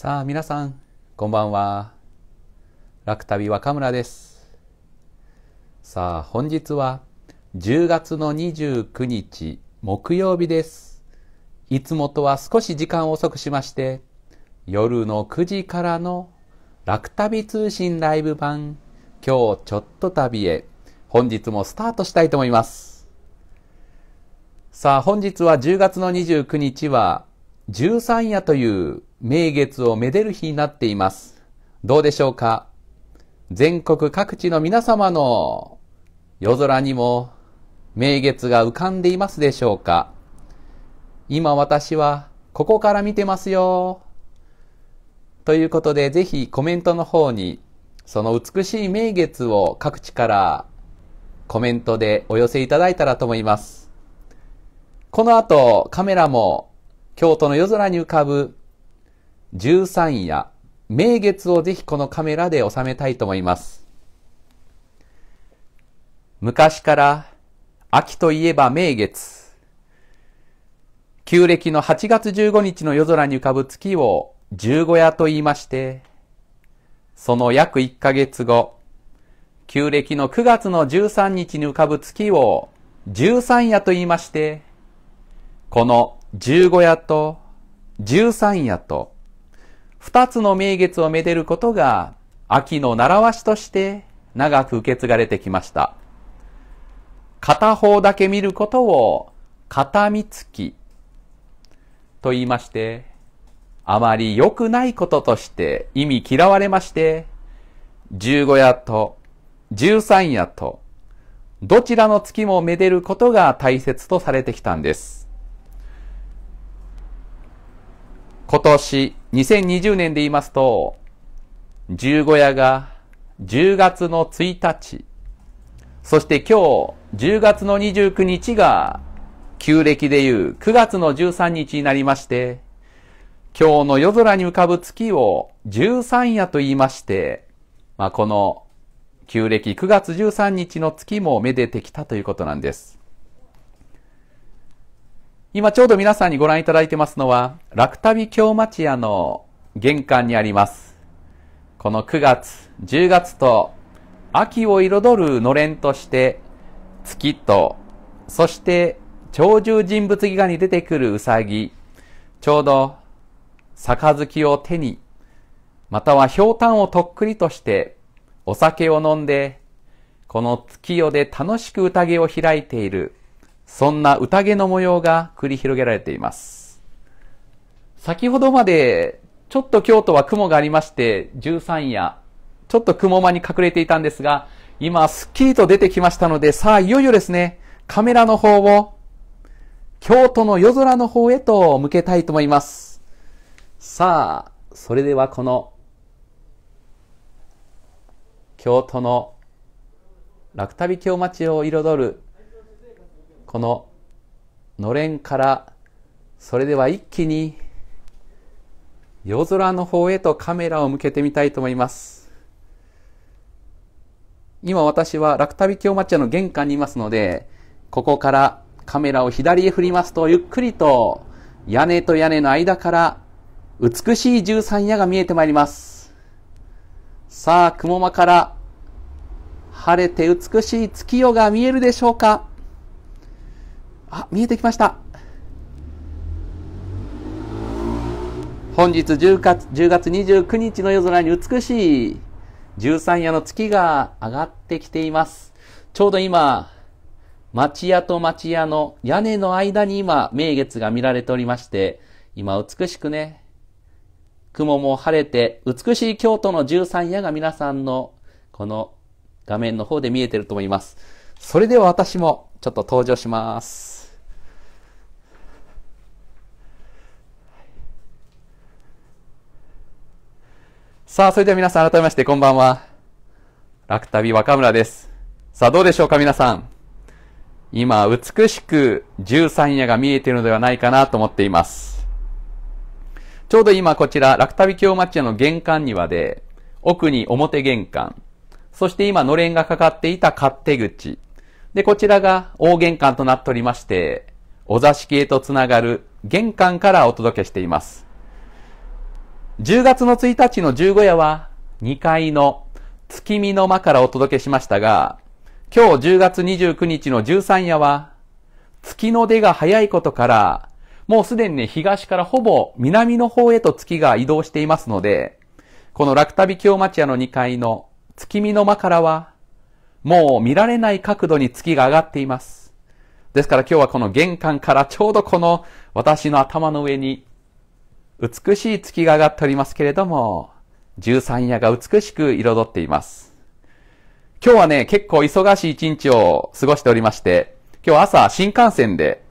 さあ皆さん、こんばんは。楽旅若村です。さあ本日は10月の29日木曜日です。いつもとは少し時間を遅くしまして、夜の9時からの楽旅通信ライブ版今日ちょっと旅へ本日もスタートしたいと思います。さあ本日は10月の29日は十三夜という名月をめでる日になっています。どうでしょうか全国各地の皆様の夜空にも名月が浮かんでいますでしょうか今私はここから見てますよ。ということで、ぜひコメントの方に、その美しい名月を各地からコメントでお寄せいただいたらと思います。この後、カメラも京都の夜空に浮かぶ13夜、名月をぜひこのカメラで収めたいと思います。昔から秋といえば名月。旧暦の8月15日の夜空に浮かぶ月を十五夜と言いまして、その約1ヶ月後、旧暦の9月の13日に浮かぶ月を十三夜と言いまして、この十五夜と十三夜と二つの名月をめでることが、秋の習わしとして長く受け継がれてきました。片方だけ見ることを、片見月と言いまして、あまり良くないこととして意味嫌われまして、十五夜と十三夜と、どちらの月もめでることが大切とされてきたんです。今年、2020年で言いますと、十五夜が10月の1日、そして今日、10月の29日が、旧暦でいう9月の13日になりまして、今日の夜空に浮かぶ月を十三夜と言いまして、まあ、この旧暦9月13日の月もめでてきたということなんです。今ちょうど皆さんにご覧いただいてますのは、楽旅京町屋の玄関にあります。この9月、10月と、秋を彩るのれんとして、月と、そして鳥獣人物戯画に出てくるうさぎ、ちょうど、杯を手に、またはひょうたんをとっくりとして、お酒を飲んで、この月夜で楽しく宴を開いている、そんな宴の模様が繰り広げられています。先ほどまでちょっと京都は雲がありまして、13夜、ちょっと雲間に隠れていたんですが、今すっきりと出てきましたので、さあいよいよですね、カメラの方を京都の夜空の方へと向けたいと思います。さあ、それではこの京都の楽旅京町を彩るこののれんからそれでは一気に夜空の方へとカメラを向けてみたいと思います。今私は楽旅京町屋の玄関にいますので、ここからカメラを左へ振りますと、ゆっくりと屋根と屋根の間から美しい十三夜が見えてまいります。さあ、雲間から晴れて美しい月夜が見えるでしょうかあ、見えてきました。本日10月 ,10 月29日の夜空に美しい十三夜の月が上がってきています。ちょうど今、町屋と町屋の屋根の間に今、名月が見られておりまして、今美しくね、雲も晴れて、美しい京都の十三夜が皆さんのこの画面の方で見えてると思います。それでは私もちょっと登場します。さあ、それでは皆さん改めましてこんばんは。楽旅若村です。さあ、どうでしょうか皆さん。今、美しく十三夜が見えているのではないかなと思っています。ちょうど今こちら、楽旅京町屋の玄関庭で、奥に表玄関、そして今、のれんがかかっていた勝手口。で、こちらが大玄関となっておりまして、お座敷へとつながる玄関からお届けしています。10月の1日の15夜は2階の月見の間からお届けしましたが、今日10月29日の13夜は月の出が早いことから、もうすでにね、東からほぼ南の方へと月が移動していますので、この楽旅京町屋の2階の月見の間からは、もう見られない角度に月が上がっています。ですから今日はこの玄関からちょうどこの私の頭の上に美しい月が上がっておりますけれども、十三夜が美しく彩っています。今日はね、結構忙しい一日を過ごしておりまして、今日朝新幹線で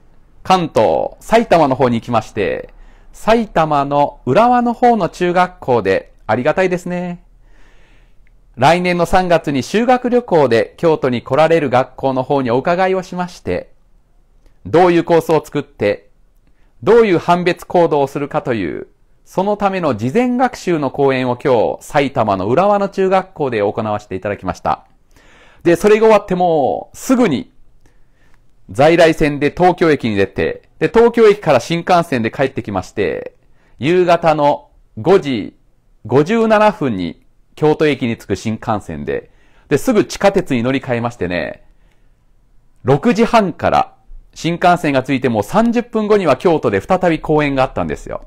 関東、埼玉の方に行きまして、埼玉の浦和の方の中学校でありがたいですね。来年の3月に修学旅行で京都に来られる学校の方にお伺いをしまして、どういうコースを作ってどういう判別行動をするかという、そのための事前学習の講演を今日、埼玉の浦和の中学校で行わせていただきました。で、それが終わっても、すぐに、在来線で東京駅に出て、で、東京駅から新幹線で帰ってきまして、夕方の5時57分に京都駅に着く新幹線で、で、すぐ地下鉄に乗り換えましてね、6時半から新幹線が着いても30分後には京都で再び公演があったんですよ。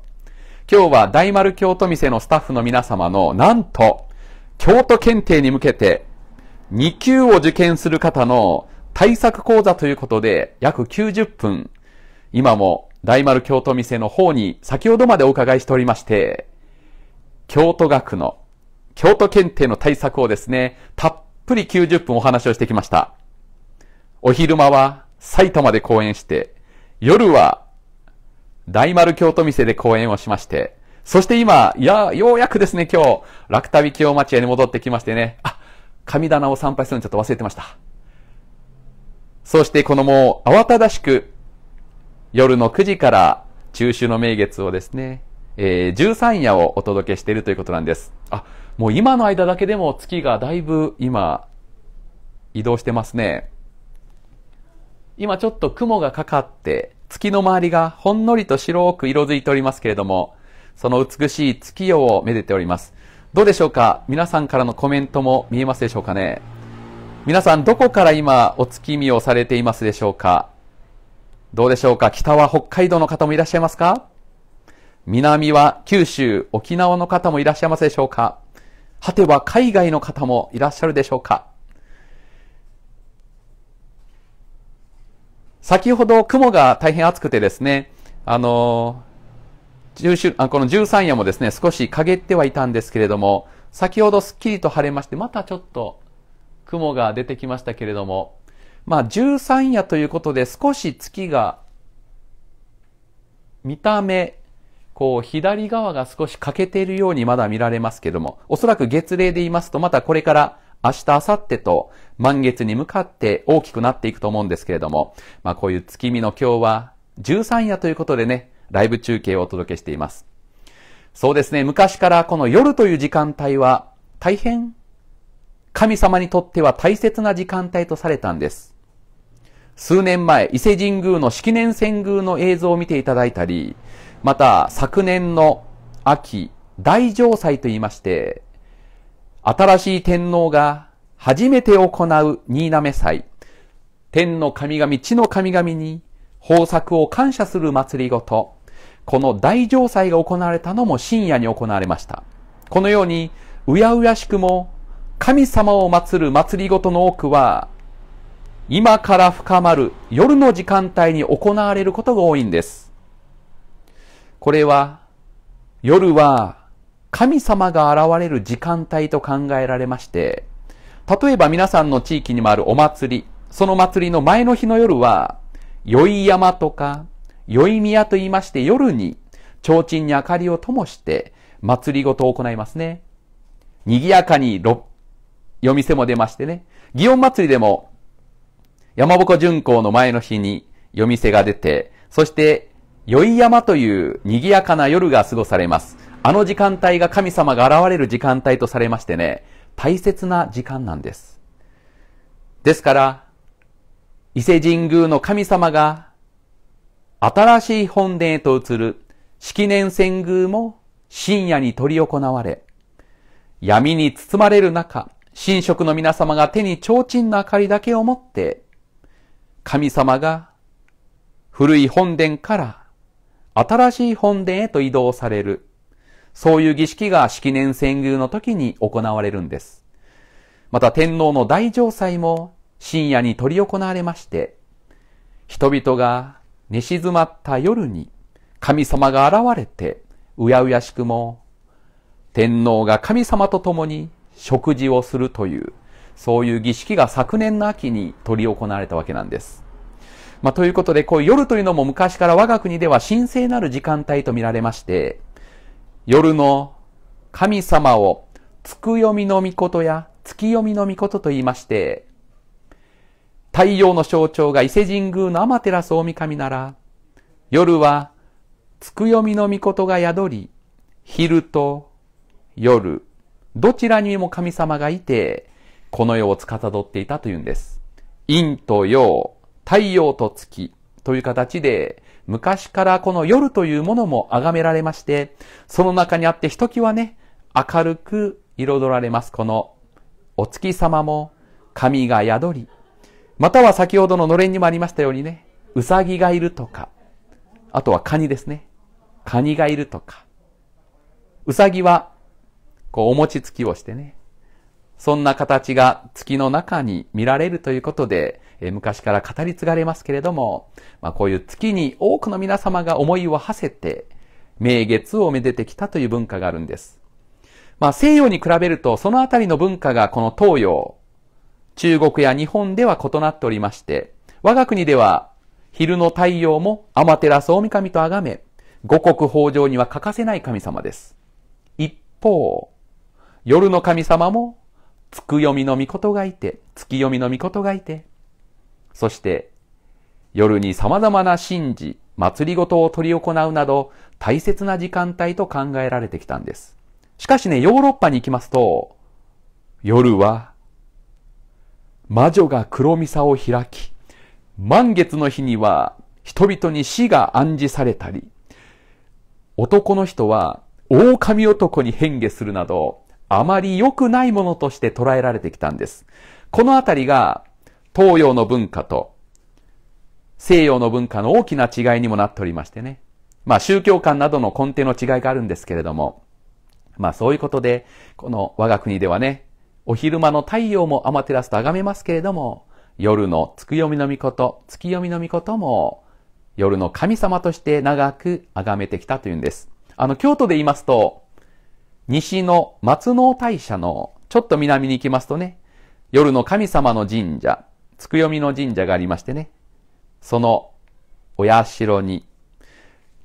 今日は大丸京都店のスタッフの皆様の、なんと、京都検定に向けて、2級を受験する方の対策講座ということで、約90分、今も大丸京都店の方に先ほどまでお伺いしておりまして、京都学の京都検定の対策をですね、たっぷり90分お話をしてきました。お昼間は埼玉で公演して、夜は大丸京都店で公演をしまして、そして今、いや、ようやくですね、今日、楽旅京町屋に戻ってきましてね、あ、神棚を参拝するのちょっと忘れてました。そしてこのもう慌ただしく、夜の9時から中秋の名月をですね、えー、13夜をお届けしているということなんです。あ、もう今の間だけでも月がだいぶ今、移動してますね。今ちょっと雲がかかって、月の周りがほんのりと白く色づいておりますけれども、その美しい月夜をめでております。どうでしょうか皆さんからのコメントも見えますでしょうかね皆さんどこから今お月見をされていますでしょうかどうでしょうか北は北海道の方もいらっしゃいますか南は九州、沖縄の方もいらっしゃいますでしょうか果ては海外の方もいらっしゃるでしょうか先ほど雲が大変暑くてですね、あの、あこの13夜もですね、少し陰ってはいたんですけれども、先ほどすっきりと晴れまして、またちょっと雲が出てきましたけれども、まあ13夜ということで少し月が、見た目、こう左側が少し欠けているようにまだ見られますけども、おそらく月齢で言いますとまたこれから明日、明後日と満月に向かって大きくなっていくと思うんですけれども、まあこういう月見の今日は13夜ということでね、ライブ中継をお届けしています。そうですね、昔からこの夜という時間帯は大変神様にとっては大切な時間帯とされたんです。数年前、伊勢神宮の式年遷宮の映像を見ていただいたり、また昨年の秋、大城祭と言いまして、新しい天皇が初めて行う新滑祭、天の神々、地の神々に豊作を感謝する祭りごと、この大城祭が行われたのも深夜に行われました。このように、うやうやしくも、神様を祭る祭りごとの多くは、今から深まる夜の時間帯に行われることが多いんです。これは、夜は神様が現れる時間帯と考えられまして、例えば皆さんの地域にもあるお祭り、その祭りの前の日の夜は、宵山とか、宵宮と言いまして夜に、提灯に明かりを灯して、祭りごとを行いますね。賑やかにろ、夜店も出ましてね。祇園祭りでも、山鉾巡行の前の日に夜店が出て、そして、宵山という賑やかな夜が過ごされます。あの時間帯が神様が現れる時間帯とされましてね、大切な時間なんです。ですから、伊勢神宮の神様が新しい本殿へと移る式年遷宮も深夜に執り行われ、闇に包まれる中、神職の皆様が手に提灯の明かりだけを持って、神様が古い本殿から新しい本殿へと移動されるそういう儀式が式年遷宮の時に行われるんです。また天皇の大城祭も深夜に執り行われまして、人々が寝静まった夜に神様が現れて、うやうやしくも天皇が神様と共に食事をするという、そういう儀式が昨年の秋に執り行われたわけなんです。まあ、ということで、こういう夜というのも昔から我が国では神聖なる時間帯と見られまして、夜の神様をつくよみの御事や月読みの御事と言いまして、太陽の象徴が伊勢神宮の天照大神なら、夜はつくよみの御事が宿り、昼と夜、どちらにも神様がいて、この世を司っていたというんです。陰と陽、太陽と月という形で、昔からこの夜というものも崇められまして、その中にあってひときわね、明るく彩られます。このお月様も神が宿り、または先ほどののれんにもありましたようにね、うさぎがいるとか、あとはカニですね。カニがいるとか、うさぎは、こう、お餅つきをしてね、そんな形が月の中に見られるということで、え昔から語り継がれますけれども、まあ、こういう月に多くの皆様が思いを馳せて、名月をめでてきたという文化があるんです。まあ、西洋に比べると、そのあたりの文化がこの東洋、中国や日本では異なっておりまして、我が国では昼の太陽もアマテラスオオミカミと崇め、五穀豊穣には欠かせない神様です。一方、夜の神様もつくよみの御事がいて、月読みの御事がいて、そして、夜に様々な神事、祭りごとを執り行うなど、大切な時間帯と考えられてきたんです。しかしね、ヨーロッパに行きますと、夜は、魔女が黒みさを開き、満月の日には人々に死が暗示されたり、男の人は狼男に変化するなど、あまり良くないものとして捉えられてきたんです。このあたりが東洋の文化と西洋の文化の大きな違いにもなっておりましてね。まあ宗教観などの根底の違いがあるんですけれども、まあそういうことで、この我が国ではね、お昼間の太陽もアマテラスと崇めますけれども、夜の月読みの御事、月読みの御事も夜の神様として長く崇めてきたというんです。あの、京都で言いますと、西の松能大社のちょっと南に行きますとね、夜の神様の神社、つくよみの神社がありましてね、そのお社に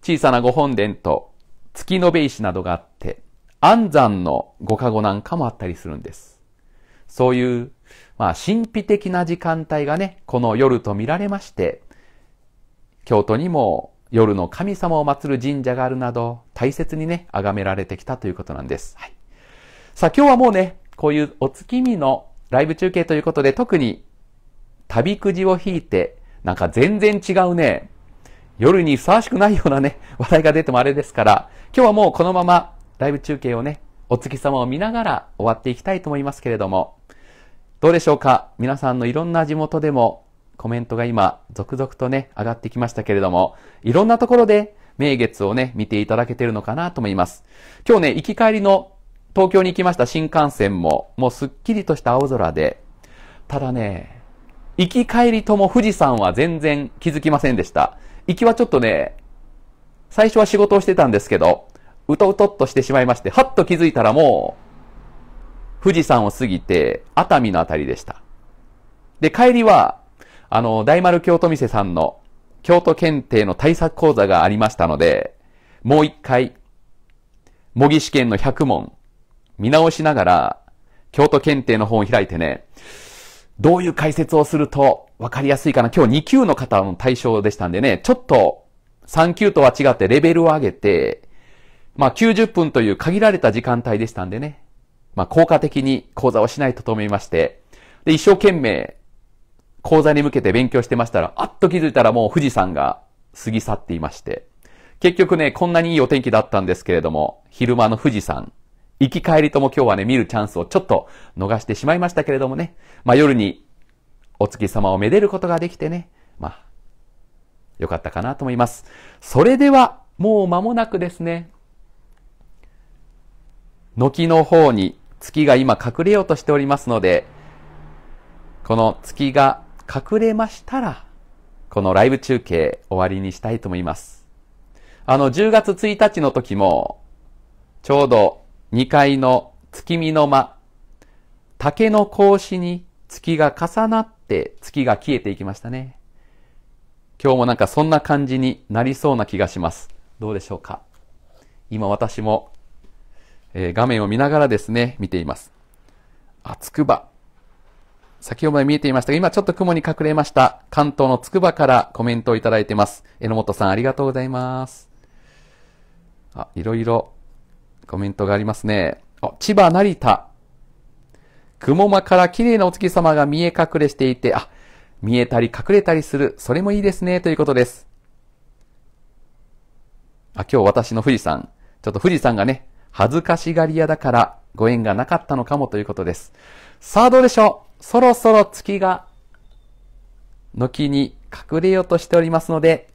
小さな御本殿と月延石などがあって、安山のご加護なんかもあったりするんです。そういう、まあ、神秘的な時間帯がね、この夜と見られまして、京都にも夜の神様を祀る神社があるなど、大切にね、崇められてきたということなんです。はい、さあ今日はもうね、こういうお月見のライブ中継ということで、特に旅くじを引いて、なんか全然違うね、夜にふさわしくないようなね、話題が出てもあれですから、今日はもうこのままライブ中継をね、お月様を見ながら終わっていきたいと思いますけれども、どうでしょうか皆さんのいろんな地元でもコメントが今、続々とね、上がってきましたけれども、いろんなところで、名月をね、見ていただけてるのかなと思います。今日ね、行き帰りの東京に行きました新幹線も、もうすっきりとした青空で、ただね、行き帰りとも富士山は全然気づきませんでした。行きはちょっとね、最初は仕事をしてたんですけど、うとうとっとしてしまいまして、はっと気づいたらもう、富士山を過ぎて、熱海のあたりでした。で、帰りは、あの、大丸京都店さんの京都検定の対策講座がありましたので、もう一回、模擬試験の100問、見直しながら、京都検定の本を開いてね、どういう解説をすると分かりやすいかな。今日2級の方の対象でしたんでね、ちょっと3級とは違ってレベルを上げて、まあ90分という限られた時間帯でしたんでね、まあ効果的に講座をしないとと思いまして、で、一生懸命講座に向けて勉強してましたら、あっと気づいたらもう富士山が過ぎ去っていまして、結局ね、こんなにいいお天気だったんですけれども、昼間の富士山、行き帰りとも今日はね、見るチャンスをちょっと逃してしまいましたけれどもね、まあ夜にお月様をめでることができてね、まあ、よかったかなと思います。それでは、もう間もなくですね、軒の方に月が今隠れようとしておりますので、この月が隠れましたら、このライブ中継終わりにしたいと思います。あの、10月1日の時も、ちょうど2階の月見の間、竹の格子に月が重なって月が消えていきましたね。今日もなんかそんな感じになりそうな気がします。どうでしょうか今私も、えー、画面を見ながらですね、見ています。あ、つくば。先ほど見えていましたが、今ちょっと雲に隠れました。関東のつくばからコメントをいただいてます。榎本さん、ありがとうございます。あ、いろいろコメントがありますね。あ、千葉、成田。雲間から綺麗なお月様が見え隠れしていて、あ、見えたり隠れたりする。それもいいですね。ということです。あ、今日私の富士山。ちょっと富士山がね、恥ずかしがり屋だからご縁がなかったのかもということです。さあ、どうでしょうそろそろ月が軒に隠れようとしておりますので、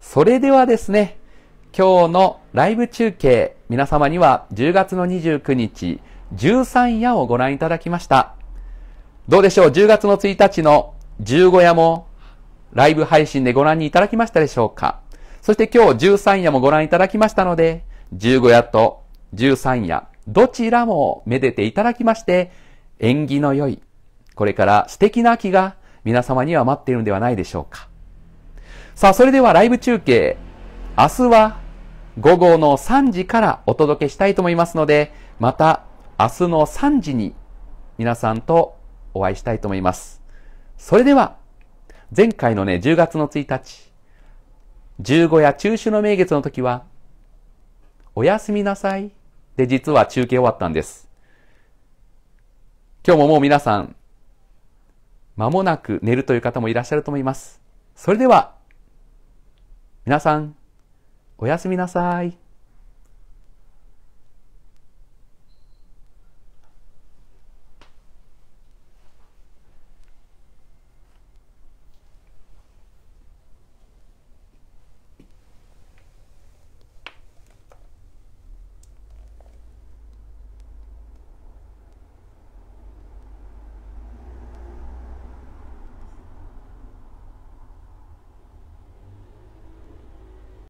それではですね、今日のライブ中継、皆様には10月の29日、13夜をご覧いただきました。どうでしょう ?10 月の1日の15夜もライブ配信でご覧にいただきましたでしょうかそして今日13夜もご覧いただきましたので、15夜と13夜、どちらもめでていただきまして、縁起の良いこれから素敵な秋が皆様には待っているのではないでしょうか。さあ、それではライブ中継、明日は午後の3時からお届けしたいと思いますので、また明日の3時に皆さんとお会いしたいと思います。それでは、前回のね、10月の1日、15夜中秋の名月の時は、おやすみなさい。で、実は中継終わったんです。今日ももう皆さん、間もなく寝るという方もいらっしゃると思います。それでは、皆さん、おやすみなさい。